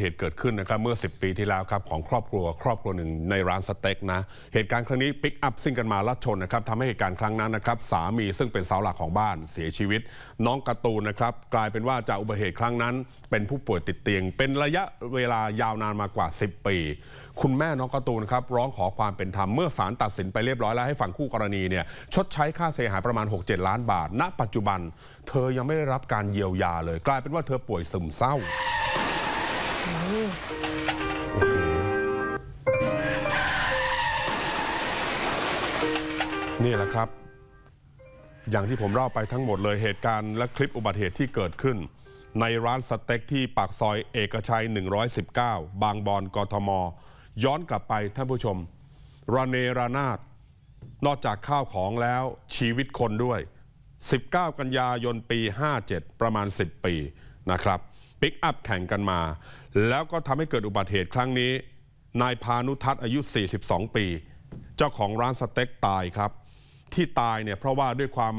เหตุเกิดขึ้นนะครับเมื่อ 10 ปีที่แล้วครับของครอบครัวครอบครัวหนึ่งในร้านสเต็กนะเหตุการณ์ครั้งนี้ปิกอัพซิ่งกันมาลัดชนนะครับทำให้เหตุการณ์ครั้งนั้นนะครับสามีซึ่งเป็นเสาหลักของบ้านเสียชีวิต น้องกระตูนนะครับกลายเป็นว่าจากอุบัติเหตุครั้งนั้น เป็นผู้ป่วยติดเตียง เป็นระยะเวลายาวนานมากว่า 10 ปี คุณแม่น้องกระตูนครับร้องขอความเป็นธรรมเมื่อศาลตัดสินไปเรียบร้อยแล้วให้ฝั่งคู่กรณีเนี่ยชดใช้ค่าเสียหายประมาณ6-7 ล้านบาทณปัจจุบัน เธอยังไม่ได้รับการเยียวยาเลยกลายเป็นว่าเธอป่วยซึมเศร้านี่แหละครับ อย่างที่ผมเล่าไปทั้งหมดเลยเหตุการณ์และคลิปอุบัติเหตุที่เกิดขึ้น ในร้านสเต็กที่ปากซอยเอกชัย 119 บางบอนกทม ย้อนกลับไปท่านผู้ชมระเนระนาดนอกจากข้าวของแล้วชีวิตคนด้วย 19 กันยายนปี 57 ประมาณ 10 ปีนะครับปิกอัพแข่งกันมา แล้วก็ทำให้เกิดอุบัติเหตุครั้งนี้ นายพานุทัศน์อายุ 42 ปี เจ้าของร้านสเต็กตายครับ ที่ตายเนี่ยเพราะว่าด้วยความ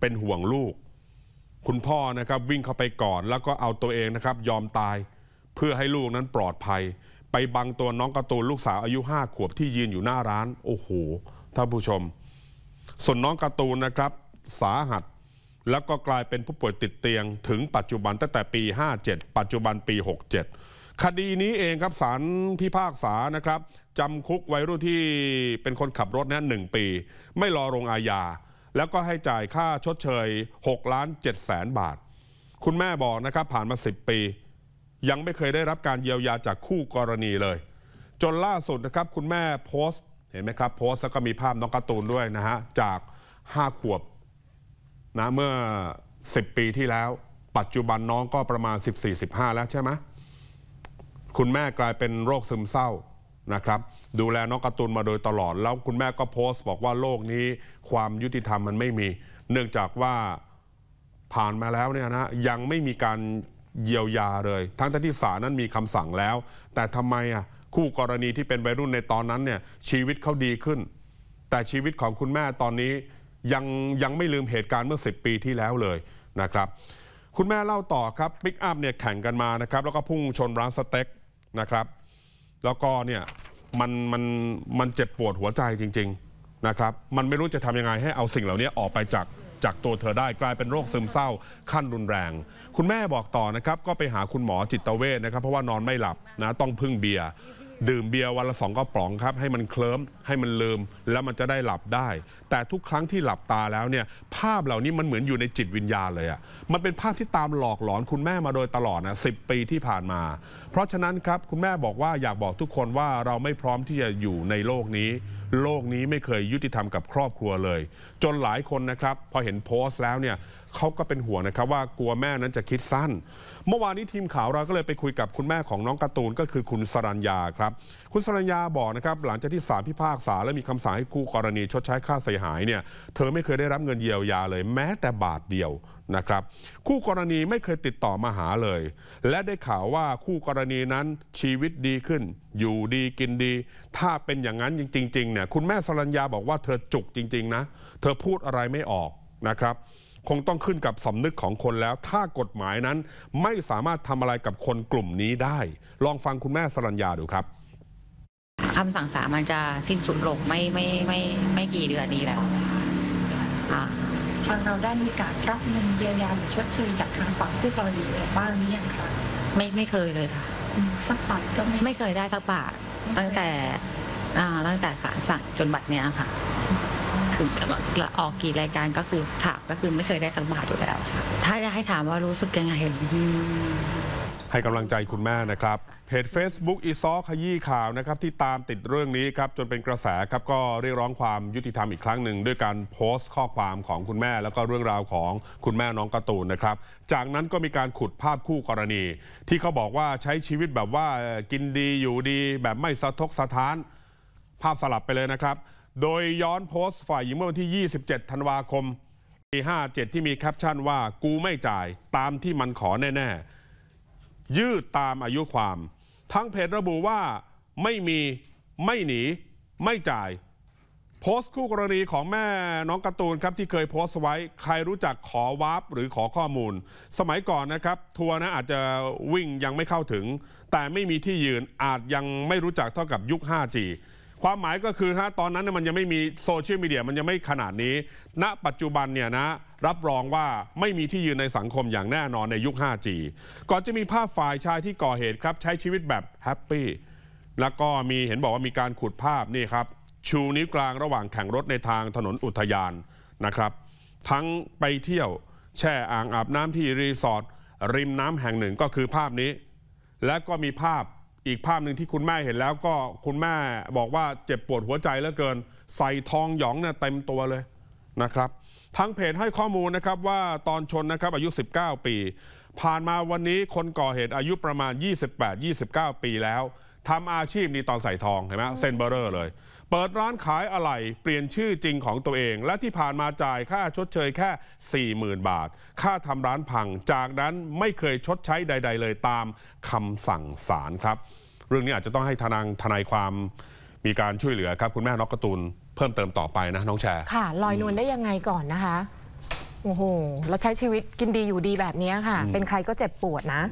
เป็นห่วงลูก คุณพ่อนะครับวิ่งเข้าไปก่อน แล้วก็เอาตัวเองนะครับยอมตายเพื่อให้ลูกนั้นปลอดภัย ไปบังตัวน้องกระตูนลูกสาวอายุ 5 ขวบที่ยืนอยู่หน้าร้าน โอ้โหท่านผู้ชม ส่วนน้องกระตูนนะครับสาหัสแล้วก็กลายเป็นผู้ป่วยติดเตียงถึงปัจจุบัน ตั้งแต่ปี 57 ปัจจุบันปี 67 คดีนี้เองครับศาลพิพากษานะครับจำคุกวัยรุ่นที่เป็นคนขับรถนั้นหนึ่งปี ไม่รอลงอาญาแล้วก็ให้จ่ายค่าชดเชย6ล้าน7แสนบาท คุณแม่บอกนะครับผ่านมา 10 ปี ยังไม่เคยได้รับการเยียวยาจากคู่กรณีเลย จนล่าสุดนะครับคุณแม่โพสต์เห็นไหมครับโพสต์แล้วก็มีภาพน้องกระตูนด้วยนะฮะจาก 5 ขวบนะเมื่อ 10 ปีที่แล้วปัจจุบันน้องก็ประมาณ 14-15 แล้วใช่ไหมคุณแม่กลายเป็นโรคซึมเศร้านะครับดูแลน้องการ์ตูนมาโดยตลอด แล้วคุณแม่ก็โพสต์บอกว่าโลกนี้ความยุติธรรมมันไม่มี เนื่องจากว่าผ่านมาแล้วเนี่ยนะยังไม่มีการเยียวยาเลย ทั้งที่ศาลนั้นมีคำสั่งแล้ว แต่ทำไมอ่ะคู่กรณีที่เป็นวัยรุ่นในตอนนั้นเนี่ยชีวิตเขาดีขึ้น แต่ชีวิตของคุณแม่ตอนนี้ยังยังไม่ลืมเหตุการณ์เมื่อ 10 ปีที่แล้วเลยนะครับคุณแม่เล่าต่อครับปิกอัพเนี่ยแข่งกันมานะครับแล้วก็พุ่งชนร้านสเต็กนะครับ แล้วก็เนี่ยมันมันมันเจ็บปวดหัวใจจริงๆนะครับมันไม่รู้จะทำยังไง ให้เอาสิ่งเหล่านี้ออกไปจากจากตัวเธอได้ กลายเป็นโรคซึมเศร้า ขั้นรุนแรง คุณแม่บอกต่อนะครับก็ไปหาคุณหมอจิตเวชนะครับ เพราะว่านอนไม่หลับนะต้องพึ่งเบียร์ดื่มเบียร์วันละสองกระป๋องครับ ให้มันเคลิ้มให้มันลืมแล้วมันจะได้หลับได้ แต่ทุกครั้งที่หลับตาแล้วเนี่ย ภาพเหล่านี้มันเหมือนอยู่ในจิตวิญญาณเลยอะ่ะมันเป็นภาพที่ตามหลอกหลอนคุณแม่มาโดยตลอดนะสิปีที่ผ่านมาเพราะฉะนั้นครับคุณแม่บอกว่าอยากบอกทุกคนว่าเราไม่พร้อมที่จะอยู่ในโลกนี้โลกนี้ไม่เคยยุติธรรมกับครอบครัวเลย จนหลายคนนะครับพอเห็นโพสต์แล้วเนี่ยเขาก็เป็นห่วงนะครับ ว่ากลัวแม่นั้นจะคิดสั้น เมื่อวานนี้ทีมข่าวเราก็เลยไปคุยกับคุณแม่ของน้องการ์ตูนก็คือคุณสรัญญาครับคุณสรัญญาบอกนะครับหลังจากที่ศาลพิพากษา และมีคำสั่งให้คู่กรณี ชดใช้ค่าเสียหายเนี่ยเธอไม่เคยได้รับเงินเยียวยาเลย แม้แต่บาทเดียวนะครับคู่กรณีไม่เคยติดต่อมาหาเลย และได้ข่าวว่าคู่กรณีนั้นชีวิตดีขึ้น อยู่ดีกินดี ถ้าเป็นอย่างนั้นจริงๆนี่ยคุณแม่สรัญญาบอกว่าเธอจุกจริงๆนะ เธอพูดอะไรไม่ออกนะครับ คงต้องขึ้นกับสำนึกของคนแล้ว ถ้ากฎหมายนั้นไม่สามารถทำอะไรกับคนกลุ่มนี้ได้ ลองฟังคุณแม่สรัญญาดูครับคำสั่งศาลมันจะสิ้นสุดลงไม่ไม่ไมไม่ไม่กี่เดือนนี้แล้วทางเราได้มีการรับเงินเยียวยาหรือชดเชยจากทางฝั่งผู้กรณีบ้างหรือยังคะไม่ไม่เคยเลยค่ะสักบาทก็ไม่ไม่เคยได้สักบาทตั้งแต่ตั้งแต่สารสั่งจนบัตรเนี้ยค่ะ คือออกกี่รายการก็คือถามก็คือไม่เคยได้สัมบาทอยู่แล้ว ถ้าจะให้ถามว่ารู้สึกยังไงเห็น ให้กำลังใจคุณแม่นะครับ เพจ Facebook อีซอขยี้ข่าวนะครับ ที่ตามติดเรื่องนี้ครับ จนเป็นกระแสครับ ก็เรียกร้องความยุติธรรมอีกครั้งหนึ่ง ด้วยการโพสต์ข้อความของคุณแม่ แล้วก็เรื่องราวของคุณแม่น้องกระตูนนะครับ จากนั้นก็มีการขุดภาพคู่กรณี ที่เขาบอกว่าใช้ชีวิตแบบว่ากินดีอยู่ดี แบบไม่สะทกสะท้านภาพสลับไปเลยนะครับ โดยย้อนโพสต์ฝ่ายหญิงเมื่อวันที่ 27 ธันวาคมปี57 ที่มีแคปชั่นว่ากูไม่จ่าย ตามที่มันขอแน่ ๆ ยืดตามอายุความ ทั้งเพจระบุว่าไม่มีไม่หนีไม่จ่าย โพสต์คู่กรณีของแม่น้องการ์ตูนครับที่เคยโพสต์ไว้ ใครรู้จักขอวาร์ปหรือขอข้อมูล สมัยก่อนนะครับทัวร์นะอาจจะวิ่งยังไม่เข้าถึง แต่ไม่มีที่ยืนอาจยังไม่รู้จักเท่ากับยุค 5G ความหมายก็คือฮะตอนนั้นมันยังไม่มีโซเชียลมีเดียมันยังไม่ขนาดนี้ ณปัจจุบันเนี่ยนะ รับรองว่าไม่มีที่ยืนในสังคมอย่างแน่นอนในยุค 5G ก่อนจะมีภาพฝ่ายชายที่ก่อเหตุครับ ใช้ชีวิตแบบแฮปปี้แล้วก็มีเห็นบอกว่ามีการขุดภาพนี่ครับ ชูนิ้วกลางระหว่างแข่งรถในทางถนนอุทยานนะครับ ทั้งไปเที่ยวแช่อ่างอาบน้ำที่รีสอร์ทริมน้ำแห่งหนึ่งก็คือภาพนี้ และก็มีภาพอีกภาพหนึ่งที่คุณแม่เห็นแล้วก็คุณแม่บอกว่าเจ็บปวดหัวใจเหลือเกินใส่ทองหยองเนี่ยเต็มตัวเลยนะครับทางเพจให้ข้อมูลนะครับว่าตอนชนนะครับอายุ 19 ปี ผ่านมาวันนี้คนก่อเหตุอายุประมาณ 28-29 ปีแล้วทำอาชีพนี้ตอนใส่ทองเห็นไหมเซนเบอร์เรอร์เลยเปิดร้านขายอะไหล่เปลี่ยนชื่อจริงของตัวเอง และที่ผ่านมาจ่ายค่าชดเชยแค่40,000 บาท ค่าทำร้านพังจากนั้นไม่เคยชดใช้ใด ๆ เลยตามคำสั่งศาลครับ เรื่องนี้อาจจะต้องให้ทนายทนายความมีการช่วยเหลือครับ คุณแม่นกกระตุนเพิ่มเติมต่อไปนะน้องแชร์ค่ะลอยนวลได้ยังไงก่อนนะคะ โอ้โหเราใช้ชีวิตกินดีอยู่ดีแบบนี้ค่ะ เป็นใครก็เจ็บปวดนะ